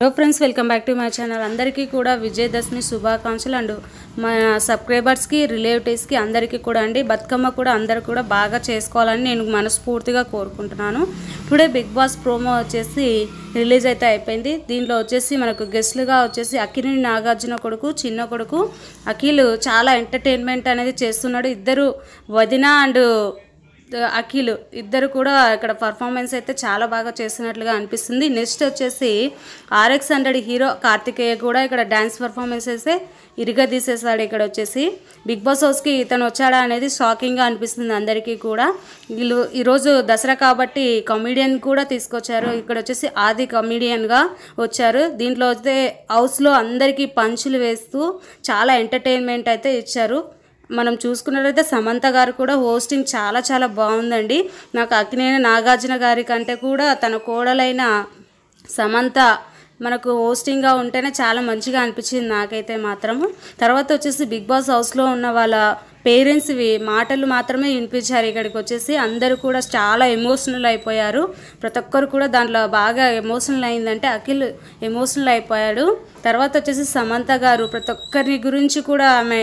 hello friends welcome back to my channel అందరికీ కూడా విజయదశమి శుభాకాంక్షలు అండ్ మా సబ్స్క్రైబర్స్కి రిలేటివ్స్కి అందరికీ కూడా అండి బతుకమ్మ కూడా అందరు కూడా బాగా చేసుకోవాలని నేను మనస్ఫూర్తిగా కోరుకుంటున్నాను టుడే బిగ్ బాస్ ప్రోమో వచ్చేసి రిలీజ్ అయితే అయిపోయింది దీంట్లో వచ్చేసి మనకు గెస్ట్లుగా వచ్చేసి అఖిల్ నాగార్జున కొడుకు చిన్న కొడుకు అఖిల్ చాలా ఎంటర్టైన్మెంట్ అనేది చేస్తున్నాడు ఇద్దరు వదిన అండ్ అఖిల్ ఇద్దరు కూడా ఇక్కడ పర్ఫార్మెన్స్ అయితే చాలా బాగా చేసినట్లుగా అనిపిస్తుంది నెక్స్ట్ వచ్చేసి ఆర్ఎక్స్ హండ్రెడ్ హీరో కార్తికేయ కూడా ఇక్కడ డ్యాన్స్ పర్ఫార్మెన్స్ అయితే ఇరుగా తీసేసాడు ఇక్కడ వచ్చేసి బిగ్ బాస్ హౌస్కి ఇతను వచ్చాడా అనేది షాకింగ్గా అనిపిస్తుంది అందరికీ కూడా వీళ్ళు ఈరోజు దసరా కాబట్టి కమెడియన్ కూడా తీసుకొచ్చారు ఇక్కడ వచ్చేసి ఆది కమెడియన్గా వచ్చారు దీంట్లో అయితే హౌస్లో అందరికీ పంచులు వేస్తూ చాలా ఎంటర్టైన్మెంట్ అయితే ఇచ్చారు మనం చూసుకున్నట్లయితే సమంత గారు కూడా హోస్టింగ్ చాలా చాలా బాగుందండి నాకు అక్కినేని నాగార్జున గారి కంటే కూడా తన కోడలైన సమంత మనకు హోస్టింగ్గా ఉంటేనే చాలా మంచిగా అనిపించింది నాకైతే మాత్రము తర్వాత వచ్చేసి బిగ్ బాస్ హౌస్లో ఉన్న వాళ్ళ పేరెంట్స్వి మాటలు మాత్రమే వినిపించారు ఇక్కడికి వచ్చేసి అందరూ కూడా చాలా ఎమోషనల్ అయిపోయారు ప్రతి ఒక్కరు కూడా దాంట్లో బాగా ఎమోషనల్ అయిందంటే అఖిల్ ఎమోషనల్ అయిపోయాడు తర్వాత వచ్చేసి సమంత గారు ప్రతి ఒక్కరి గురించి కూడా ఆమె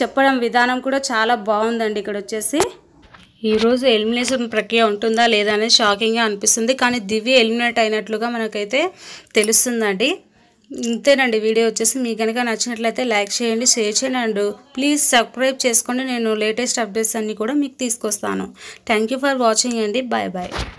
చెప్పడం విధానం కూడా చాలా బాగుందండి ఇక్కడ వచ్చేసి ఈరోజు ఎలిమినేషన్ ప్రక్రియ ఉంటుందా లేదా అనేది షాకింగ్గా అనిపిస్తుంది కానీ దివ్య ఎలిమినేట్ అయినట్లుగా మనకైతే తెలుస్తుందండి ఇంతేనండి వీడియో వచ్చేసి మీకు కనుక నచ్చినట్లయితే లైక్ చేయండి షేర్ చేయండి అండ్ ప్లీజ్ సబ్స్క్రైబ్ చేసుకోండి నేను లేటెస్ట్ అప్డేట్స్ అన్నీ కూడా మీకు తీసుకొస్తాను థ్యాంక్ ఫర్ వాచింగ్ అండి బాయ్ బాయ్